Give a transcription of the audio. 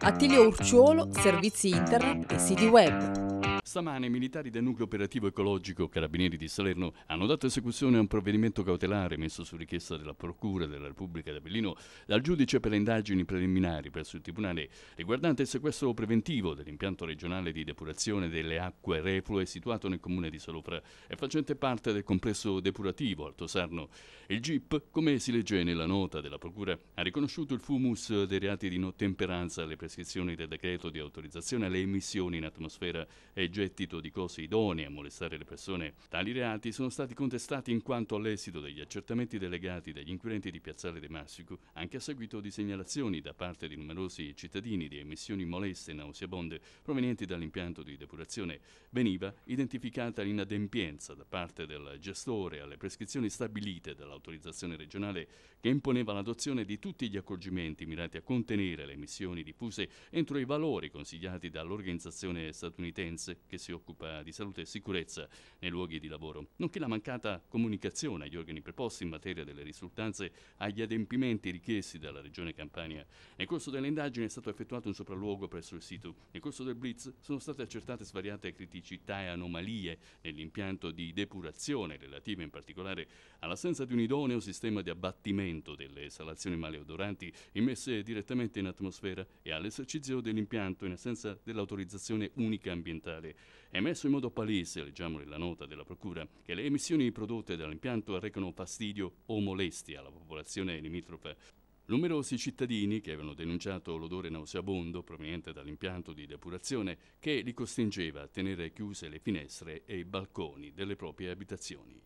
Attilio Urciolo, servizi internet e siti web. Stamane i militari del nucleo operativo ecologico Carabinieri di Salerno hanno dato esecuzione a un provvedimento cautelare messo su richiesta della Procura della Repubblica di Avellino dal giudice per le indagini preliminari presso il Tribunale riguardante il sequestro preventivo dell'impianto regionale di depurazione delle acque reflue situato nel comune di Salofra e facente parte del complesso depurativo Alto Sarno. Il GIP, come si legge nella nota della Procura, ha riconosciuto il fumus dei reati di non temperanza alle prescrizioni del decreto di autorizzazione alle emissioni in atmosfera e gettito di cose idonee a molestare le persone. Tali reati sono stati contestati in quanto all'esito degli accertamenti delegati dagli inquirenti di Piazzale De Massico, anche a seguito di segnalazioni da parte di numerosi cittadini di emissioni moleste e nauseabonde provenienti dall'impianto di depurazione, veniva identificata l'inadempienza da parte del gestore alle prescrizioni stabilite dall'autorizzazione regionale che imponeva l'adozione di tutti gli accorgimenti mirati a contenere le emissioni diffuse entro i valori consigliati dall'organizzazione statunitense che si occupa di salute e sicurezza nei luoghi di lavoro, nonché la mancata comunicazione agli organi preposti in materia delle risultanze agli adempimenti richiesti dalla Regione Campania. Nel corso delle indagini è stato effettuato un sopralluogo presso il sito. Nel corso del blitz sono state accertate svariate criticità e anomalie nell'impianto di depurazione relative in particolare all'assenza di un idoneo sistema di abbattimento delle esalazioni maleodoranti immesse direttamente in atmosfera e all'esercizio dell'impianto in assenza dell'autorizzazione unica ambientale ambientale. È emesso in modo palese, leggiamo nella nota della Procura, che le emissioni prodotte dall'impianto recano fastidio o molestia alla popolazione limitrofa. Numerosi cittadini che avevano denunciato l'odore nauseabondo proveniente dall'impianto di depurazione che li costringeva a tenere chiuse le finestre e i balconi delle proprie abitazioni.